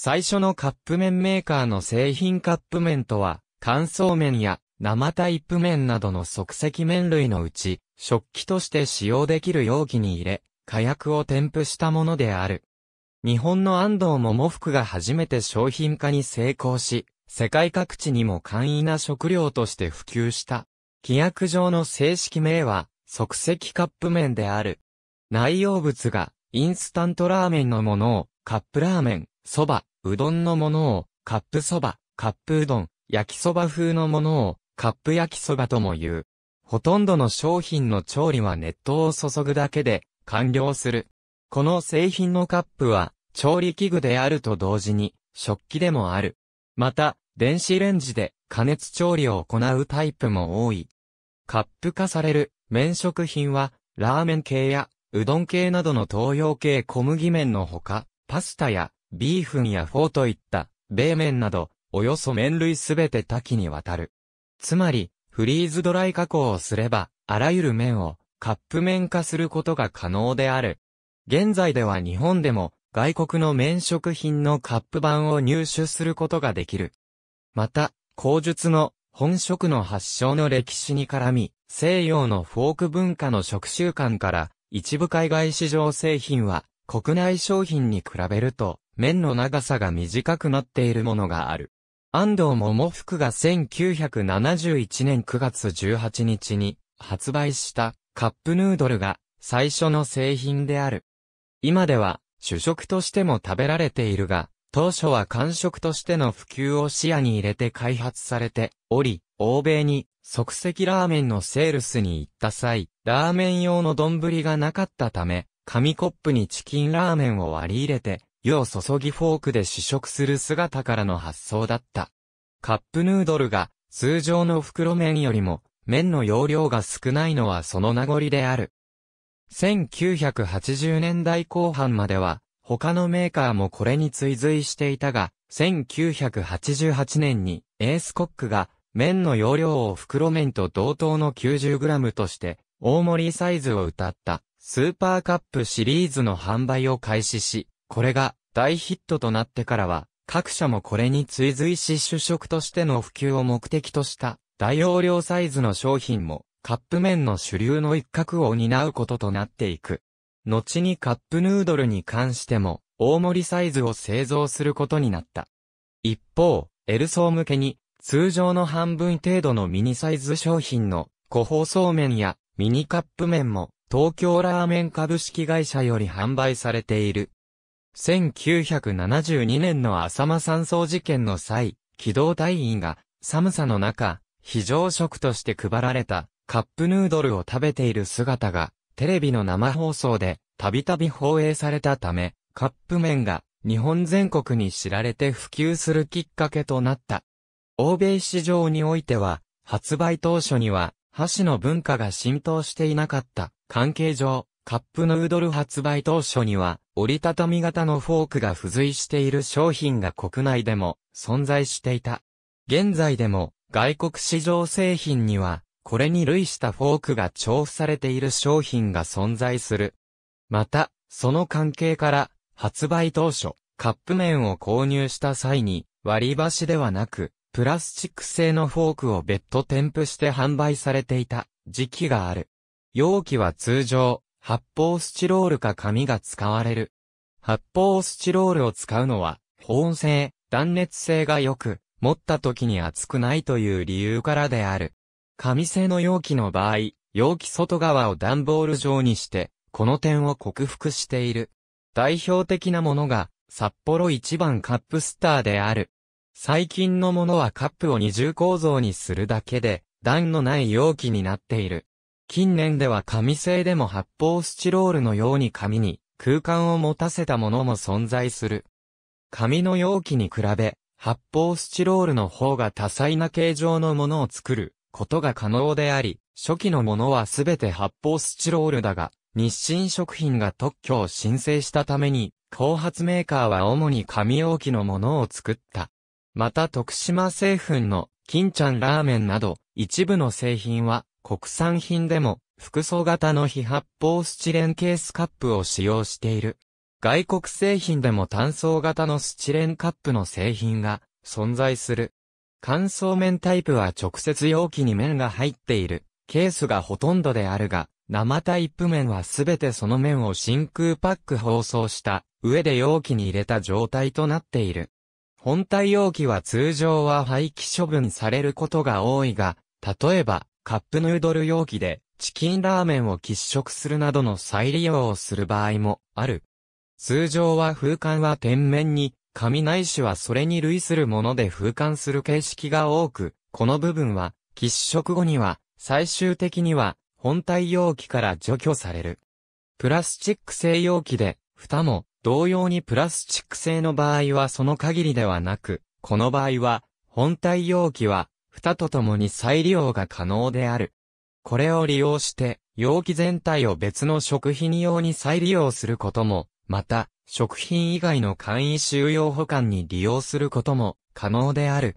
最初のカップ麺メーカーの製品カップ麺とは、乾燥麺や生タイプ麺などの即席麺類のうち、食器として使用できる容器に入れ、火薬を添付したものである。日本の安藤桃福が初めて商品化に成功し、世界各地にも簡易な食料として普及した。規約上の正式名は、即席カップ麺である。内容物が、インスタントラーメンのものを、カップラーメン、蕎麦、うどんのものを、カップそば、カップうどん、焼きそば風のものを、カップ焼きそばとも言う。ほとんどの商品の調理は熱湯を注ぐだけで、完了する。この製品のカップは、調理器具であると同時に、食器でもある。また、電子レンジで加熱調理を行うタイプも多い。カップ化される麺食品は、ラーメン系やうどん系などの東洋系小麦麺のほか、パスタやビーフンやフォーといった、米麺など、およそ麺類すべて多岐にわたる。つまり、フリーズドライ加工をすれば、あらゆる麺をカップ麺化することが可能である。現在では日本でも外国の麺食品のカップ版を入手することができる。また、口述の本食の発祥の歴史に絡み、西洋のフォーク文化の食習慣から、一部海外市場製品は国内商品に比べると麺の長さが短くなっているものがある。安藤桃福が1971年9月18日に発売したカップヌードルが最初の製品である。今では主食としても食べられているが、当初は間食としての普及を視野に入れて開発されており、欧米に即席ラーメンのセールスに行った際、ラーメン用の丼がなかったため、紙コップにチキンラーメンを割り入れて湯を注ぎフォークで試食する姿からの発想だった。カップヌードルが通常の袋麺よりも麺の容量が少ないのはその名残である。1980年代後半までは他のメーカーもこれに追随していたが、1988年にエースコックが麺の容量を袋麺と同等の 90g として大盛りサイズを歌ったスーパーカップシリーズの販売を開始し、これが大ヒットとなってからは、各社もこれに追随し主食としての普及を目的とした大容量サイズの商品もカップ麺の主流の一角を担うこととなっていく。後にカップヌードルに関しても大盛りサイズを製造することになった。一方、エルソー向けに通常の半分程度のミニサイズ商品の個包装麺やミニカップ麺も東京ラーメン株式会社より販売されている。1972年の浅間山荘事件の際、機動隊員が寒さの中、非常食として配られたカップヌードルを食べている姿がテレビの生放送でたびたび放映されたため、カップ麺が日本全国に知られて普及するきっかけとなった。欧米市場においては、発売当初には、箸の文化が浸透していなかった関係上、カップヌードル発売当初には、折りたたみ型のフォークが付随している商品が国内でも存在していた。現在でも、外国市場製品には、これに類したフォークが調布されている商品が存在する。また、その関係から、発売当初、カップ麺を購入した際に、割り箸ではなく、プラスチック製のフォークを別途添付して販売されていた時期がある。容器は通常、発泡スチロールか紙が使われる。発泡スチロールを使うのは、保温性、断熱性が良く、持った時に熱くないという理由からである。紙製の容器の場合、容器外側を段ボール状にして、この点を克服している。代表的なものが、札幌一番カップスターである。最近のものはカップを二重構造にするだけで、段のない容器になっている。近年では紙製でも発泡スチロールのように紙に空間を持たせたものも存在する。紙の容器に比べ、発泡スチロールの方が多彩な形状のものを作ることが可能であり、初期のものはすべて発泡スチロールだが、日清食品が特許を申請したために、後発メーカーは主に紙容器のものを作った。また徳島製粉の金ちゃんラーメンなど、一部の製品は国産品でも、複素型の非発泡スチレンケースカップを使用している。外国製品でも単層型のスチレンカップの製品が存在する。乾燥麺タイプは直接容器に麺が入っているケースがほとんどであるが、生タイプ麺はすべてその麺を真空パック包装した上で容器に入れた状態となっている。本体容器は通常は廃棄処分されることが多いが、例えばカップヌードル容器でチキンラーメンを喫食するなどの再利用をする場合もある。通常は風管は天面に、紙ないしはそれに類するもので風管する形式が多く、この部分は喫食後には最終的には本体容器から除去される。プラスチック製容器で、蓋も同様にプラスチック製の場合はその限りではなく、この場合は本体容器は蓋とともに再利用が可能である。これを利用して、容器全体を別の食品用に再利用することも、また、食品以外の簡易収容保管に利用することも可能である。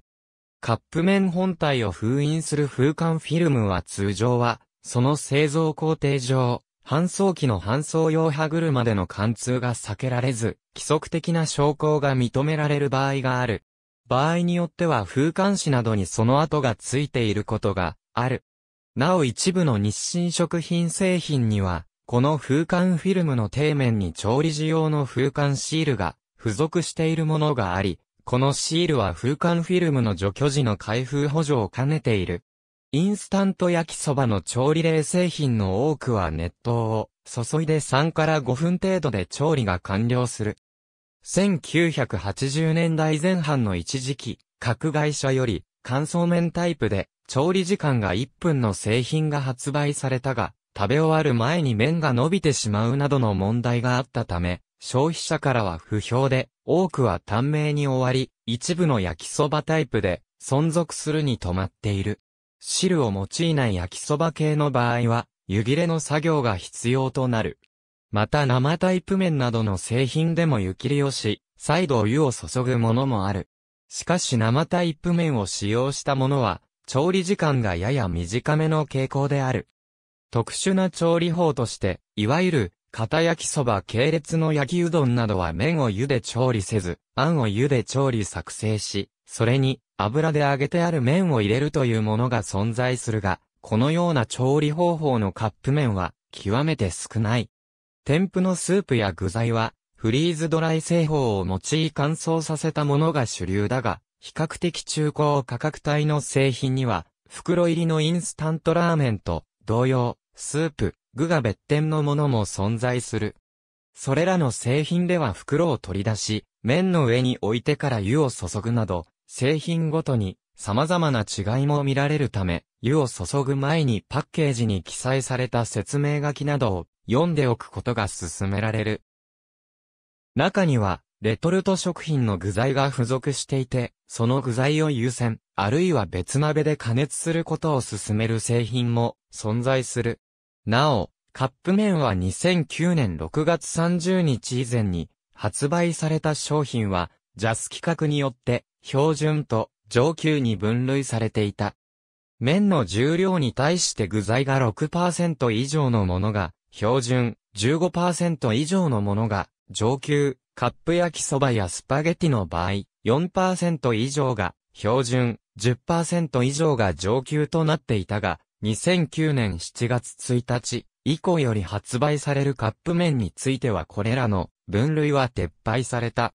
カップ麺本体を封印する風管フィルムは通常は、その製造工程上、搬送機の搬送用歯車での貫通が避けられず、規則的な昇降が認められる場合がある。場合によっては風間紙などにその跡がついていることがある。なお一部の日清食品製品には、この風間フィルムの底面に調理時用の風間シールが付属しているものがあり、このシールは風間フィルムの除去時の開封補助を兼ねている。インスタント焼きそばの調理冷製品の多くは熱湯を注いで3から5分程度で調理が完了する。1980年代前半の一時期、各会社より乾燥麺タイプで調理時間が1分の製品が発売されたが、食べ終わる前に麺が伸びてしまうなどの問題があったため、消費者からは不評で、多くは短命に終わり、一部の焼きそばタイプで存続するに止まっている。汁を用いない焼きそば系の場合は、湯切れの作業が必要となる。また生タイプ麺などの製品でも湯切りをし、再度お湯を注ぐものもある。しかし生タイプ麺を使用したものは、調理時間がやや短めの傾向である。特殊な調理法として、いわゆる、片焼きそば系列の焼きうどんなどは麺を湯で調理せず、あんを湯で調理作成し、それに油で揚げてある麺を入れるというものが存在するが、このような調理方法のカップ麺は極めて少ない。添付のスープや具材は、フリーズドライ製法を用い乾燥させたものが主流だが、比較的中高価格帯の製品には、袋入りのインスタントラーメンと同様、スープ、具が別店のものも存在する。それらの製品では袋を取り出し、麺の上に置いてから湯を注ぐなど、製品ごとに様々な違いも見られるため、湯を注ぐ前にパッケージに記載された説明書きなどを読んでおくことが勧められる。中には、レトルト食品の具材が付属していて、その具材を優先、あるいは別鍋で加熱することを勧める製品も存在する。なお、カップ麺は2009年6月30日以前に発売された商品は、ジャス規格によって標準と上級に分類されていた。麺の重量に対して具材が6%以上のものが標準、15%以上のものが、上級、カップ焼きそばやスパゲティの場合、4%以上が、標準、10%以上が上級となっていたが、2009年7月1日以降より発売されるカップ麺についてはこれらの分類は撤廃された。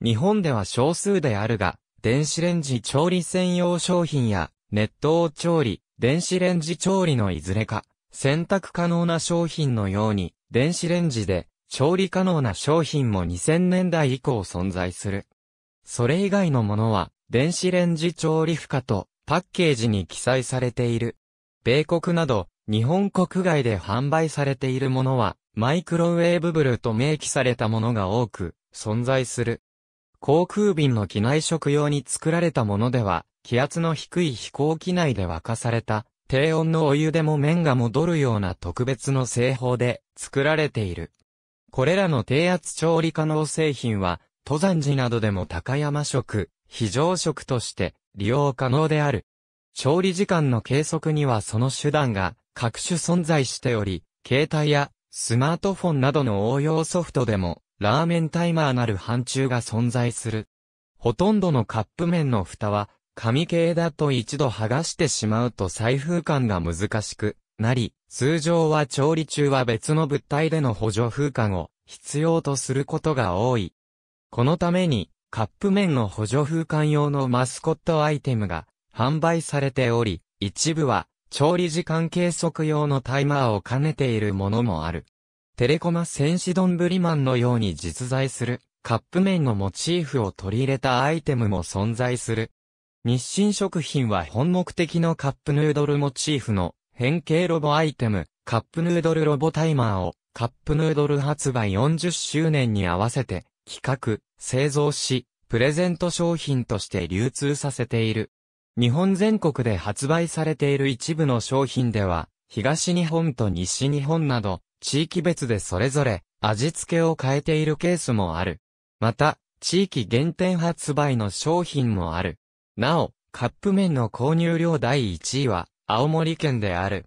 日本では少数であるが、電子レンジ調理専用商品や、熱湯調理、電子レンジ調理のいずれか、選択可能な商品のように、電子レンジで調理可能な商品も2000年代以降存在する。それ以外のものは、電子レンジ調理負荷とパッケージに記載されている。米国など、日本国外で販売されているものは、マイクロウェーブブルと明記されたものが多く、存在する。航空便の機内食用に作られたものでは、気圧の低い飛行機内で沸かされた低温のお湯でも麺が戻るような特別の製法で作られている。これらの低圧調理可能製品は、登山時などでも高山食、非常食として利用可能である。調理時間の計測にはその手段が各種存在しており、携帯やスマートフォンなどの応用ソフトでもラーメンタイマーなる範疇が存在する。ほとんどのカップ麺の蓋は紙系だと一度剥がしてしまうと再風感が難しくなり、通常は調理中は別の物体での補助風感を必要とすることが多い。このために、カップ麺の補助風感用のマスコットアイテムが販売されており、一部は調理時間計測用のタイマーを兼ねているものもある。テレコマ戦士丼マンのように実在するカップ麺のモチーフを取り入れたアイテムも存在する。日清食品は本目的のカップヌードルモチーフの変形ロボアイテム、カップヌードルロボタイマーをカップヌードル発売40周年に合わせて企画、製造し、プレゼント商品として流通させている。日本全国で発売されている一部の商品では、東日本と西日本など、地域別でそれぞれ味付けを変えているケースもある。また、地域限定発売の商品もある。なお、カップ麺の購入量第1位は、青森県である。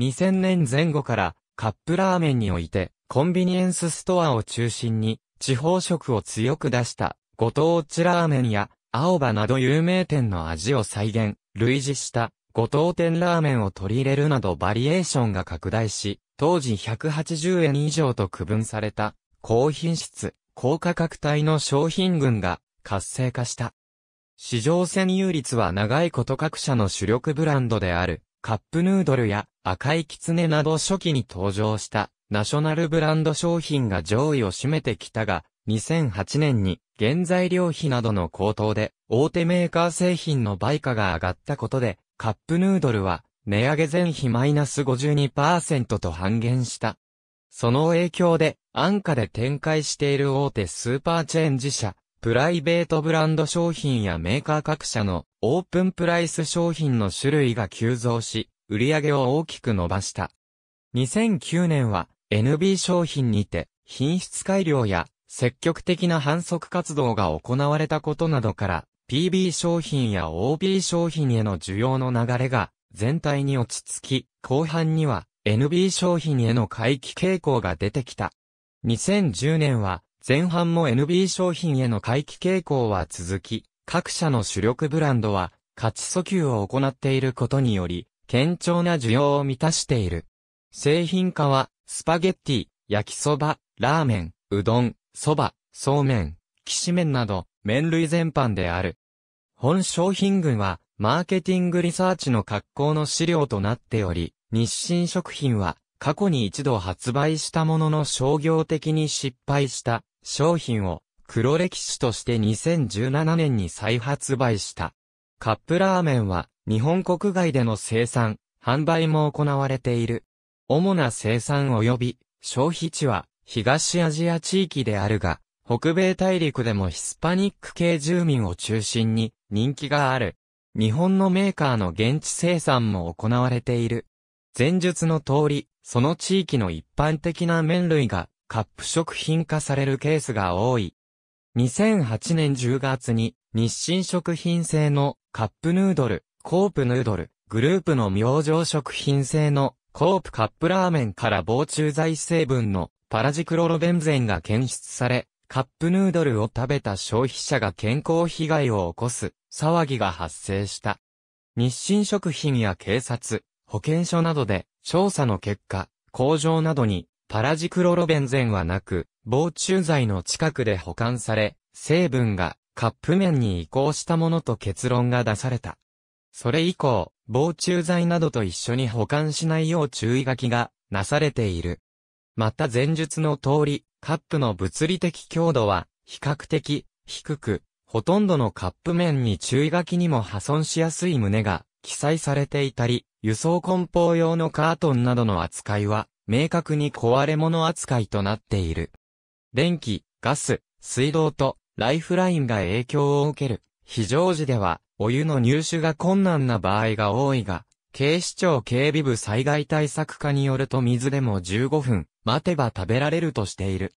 2000年前後から、カップラーメンにおいて、コンビニエンスストアを中心に、地方食を強く出した、ご当地ラーメンや、青葉など有名店の味を再現、類似した、ご当店ラーメンを取り入れるなどバリエーションが拡大し、当時180円以上と区分された、高品質、高価格帯の商品群が活性化した。市場占有率は長いこと各社の主力ブランドである、カップヌードルや赤いキツネなど初期に登場したナショナルブランド商品が上位を占めてきたが、2008年に原材料費などの高騰で大手メーカー製品の売価が上がったことで、カップヌードルは値上げ前比マイナス52%と半減した。その影響で安価で展開している大手スーパーチェーン自社プライベートブランド商品やメーカー各社のオープンプライス商品の種類が急増し、売り上げを大きく伸ばした。2009年は NB 商品にて品質改良や積極的な反則活動が行われたことなどから PB 商品や OB 商品への需要の流れが全体に落ち着き、後半には NB 商品への回帰傾向が出てきた。2010年は前半も NB 商品への回帰傾向は続き、各社の主力ブランドは価値訴求を行っていることにより、堅調な需要を満たしている。製品化は、スパゲッティ、焼きそば、ラーメン、うどん、そば、そうめん、きしめんなど、麺類全般である。本商品群は、マーケティングリサーチの格好の資料となっており、日清食品は、過去に一度発売したものの商業的に失敗した商品を黒歴史として2017年に再発売した。カップラーメンは日本国外での生産、販売も行われている。主な生産及び消費地は東アジア地域であるが、北米大陸でもヒスパニック系住民を中心に人気がある。日本のメーカーの現地生産も行われている。前述の通り、その地域の一般的な麺類がカップ食品化されるケースが多い。2008年10月に日清食品製のカップヌードル、コープヌードル、グループの明星食品製のコープカップラーメンから防虫剤成分のパラジクロロベンゼンが検出され、カップヌードルを食べた消費者が健康被害を起こす騒ぎが発生した。日清食品や警察、保健所などで調査の結果、工場などにパラジクロロベンゼンはなく、防虫剤の近くで保管され、成分がカップ麺に移行したものと結論が出された。それ以降、防虫剤などと一緒に保管しないよう注意書きがなされている。また前述の通り、カップの物理的強度は比較的低く、ほとんどのカップ麺に注意書きにも破損しやすい旨が記載されていたり、輸送梱包用のカートンなどの扱いは明確に壊れ物扱いとなっている。電気、ガス、水道とライフラインが影響を受ける。非常時では、お湯の入手が困難な場合が多いが、警視庁警備部災害対策課によると水でも15分、待てば食べられるとしている。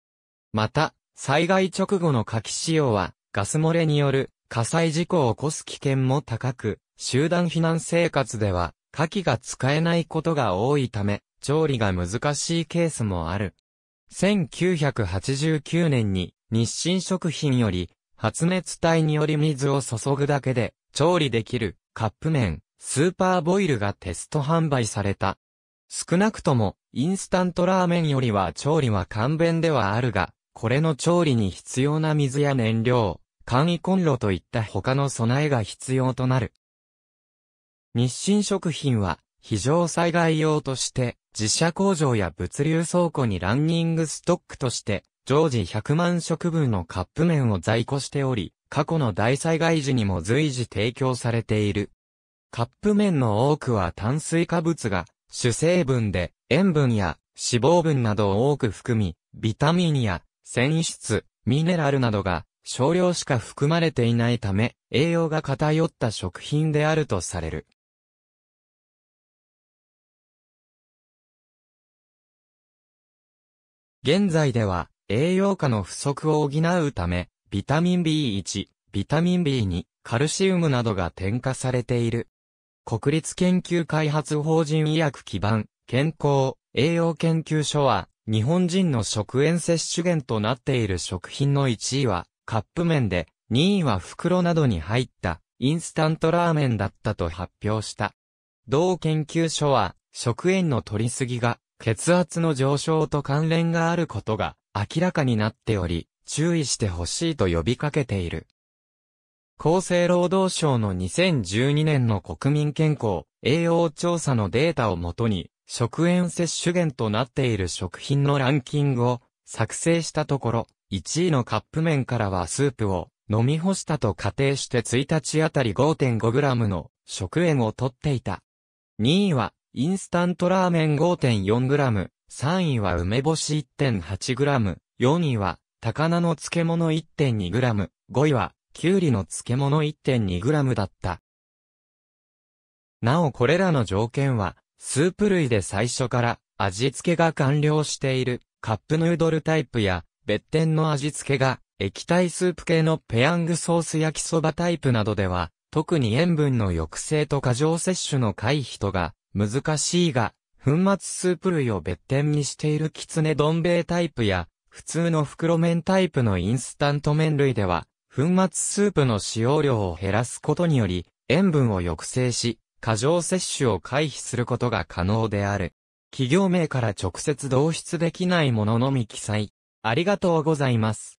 また、災害直後の火器使用は、ガス漏れによる火災事故を起こす危険も高く、集団避難生活では火器が使えないことが多いため、調理が難しいケースもある。1989年に日清食品より発熱体により水を注ぐだけで調理できるカップ麺、スーパーボイルがテスト販売された。少なくともインスタントラーメンよりは調理は簡便ではあるが、これの調理に必要な水や燃料、簡易コンロといった他の備えが必要となる。日清食品は非常災害用として、自社工場や物流倉庫にランニングストックとして、常時100万食分のカップ麺を在庫しており、過去の大災害時にも随時提供されている。カップ麺の多くは炭水化物が主成分で塩分や脂肪分などを多く含み、ビタミンや繊維質、ミネラルなどが少量しか含まれていないため、栄養が偏った食品であるとされる。現在では、栄養価の不足を補うため、ビタミン B1、ビタミン B2、カルシウムなどが添加されている。国立研究開発法人医薬基盤、健康、栄養研究所は、日本人の食塩摂取源となっている食品の1位は、カップ麺で、2位は袋などに入った、インスタントラーメンだったと発表した。同研究所は、食塩の取りすぎが、血圧の上昇と関連があることが明らかになっており、注意してほしいと呼びかけている。厚生労働省の2012年の国民健康、栄養調査のデータをもとに、食塩摂取源となっている食品のランキングを作成したところ、1位のカップ麺からはスープを飲み干したと仮定して1日あたり 5.5g の食塩をとっていた。2位はインスタントラーメン 5.4g、3位は梅干し 1.8g、4位は高菜の漬物 1.2g、5位はきゅうりの漬物 1.2g だった。なおこれらの条件は、スープ類で最初から味付けが完了しているカップヌードルタイプや別店の味付けが液体スープ系のペヤングソース焼きそばタイプなどでは、特に塩分の抑制と過剰摂取の回避とが難しいが、粉末スープ類を別店にしているキツネ丼米タイプや、普通の袋麺タイプのインスタント麺類では、粉末スープの使用量を減らすことにより、塩分を抑制し、過剰摂取を回避することが可能である。企業名から直接導出できないもののみ記載。ありがとうございます。